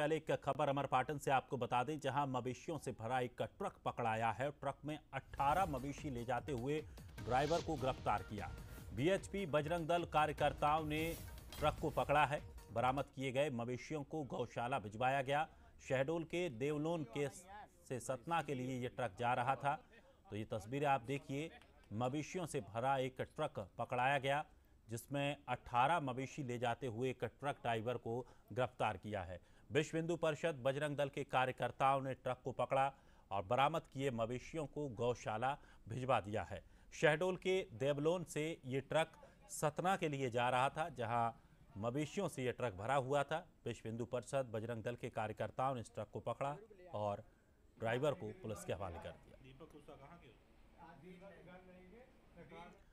पहले एक खबर अमर पाटन से आपको बता दें जहां मवेशियों से भरा एक ट्रक पकड़ाया है ट्रक में 18 मवेशी ले जाते हुए ड्राइवर को गिरफ्तार किया बीएचपी बजरंग दल कार्यकर्ताओं ने ट्रक को पकड़ा है बरामद किए गए मवेशियों को गौशाला भिजवाया गया शहडोल के देवलोन के से सतना के लिए ये ट्रक जा रहा था तो ये तस्वीरें आप देखिए मवेशियों से भरा एक ट्रक पकड़ाया गया जिसमें 18 मवेशी ले जाते हुए एक ट्रक ड्राइवर को गिरफ्तार किया है विश्व हिंदू परिषद बजरंग दल के कार्यकर्ताओं ने ट्रक को पकड़ा और बरामद किए मवेशियों को गौशाला भिजवा दिया है शहडोल के देवलोन से ये ट्रक सतना के लिए जा रहा था जहां मवेशियों से ये ट्रक भरा हुआ था विश्व हिंदू परिषद बजरंग दल के कार्यकर्ताओं ने इस ट्रक को पकड़ा और ड्राइवर को पुलिस के हवाले कर दिया